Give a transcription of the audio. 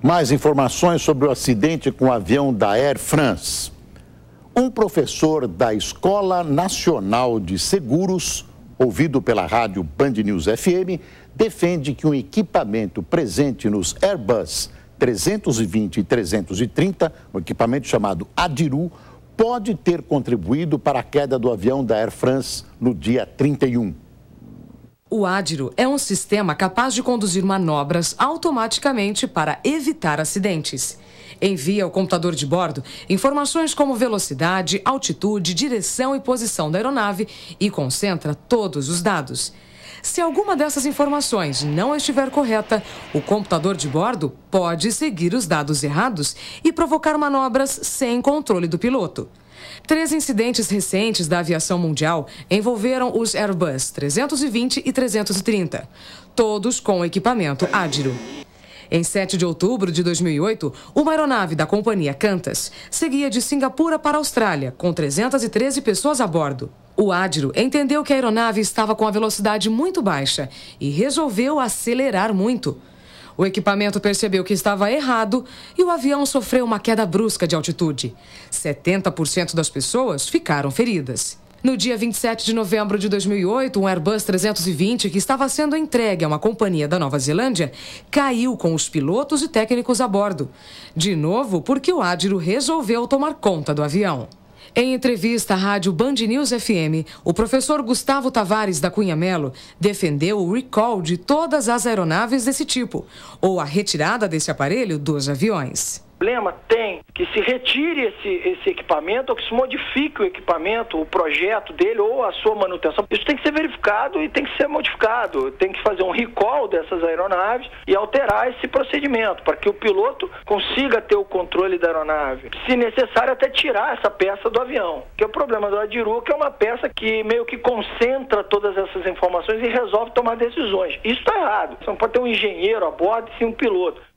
Mais informações sobre o acidente com o avião da Air France. Um professor da Escola Nacional de Seguros, ouvido pela rádio Band News FM, defende que um equipamento presente nos Airbus 320 e 330, um equipamento chamado Adiru, pode ter contribuído para a queda do avião da Air France no dia 31. O Adiro é um sistema capaz de conduzir manobras automaticamente para evitar acidentes. Envia ao computador de bordo informações como velocidade, altitude, direção e posição da aeronave e concentra todos os dados. Se alguma dessas informações não estiver correta, o computador de bordo pode seguir os dados errados e provocar manobras sem controle do piloto. Três incidentes recentes da aviação mundial envolveram os Airbus 320 e 330, todos com equipamento Adiro. Em 7 de outubro de 2008, uma aeronave da companhia Qantas seguia de Singapura para a Austrália, com 313 pessoas a bordo. O Adiro entendeu que a aeronave estava com a velocidade muito baixa e resolveu acelerar muito. O equipamento percebeu que estava errado e o avião sofreu uma queda brusca de altitude. 70% das pessoas ficaram feridas. No dia 27 de novembro de 2008, um Airbus 320 que estava sendo entregue a uma companhia da Nova Zelândia caiu com os pilotos e técnicos a bordo. De novo, porque o Ádiro resolveu tomar conta do avião. Em entrevista à rádio Band News FM, o professor Gustavo Tavares da Cunha Melo defendeu o recall de todas as aeronaves desse tipo, ou a retirada desse aparelho dos aviões problema, tem que se retire esse, esse equipamento ou que se modifique o equipamento, o projeto dele ou a sua manutenção. Isso tem que ser verificado e tem que ser modificado. Tem que fazer um recall dessas aeronaves e alterar esse procedimento para que o piloto consiga ter o controle da aeronave. Se necessário, até tirar essa peça do avião. Que é o problema do Adiru, que é uma peça que meio que concentra todas essas informações e resolve tomar decisões. Isso está errado. Você não pode ter um engenheiro a bordo sim um piloto.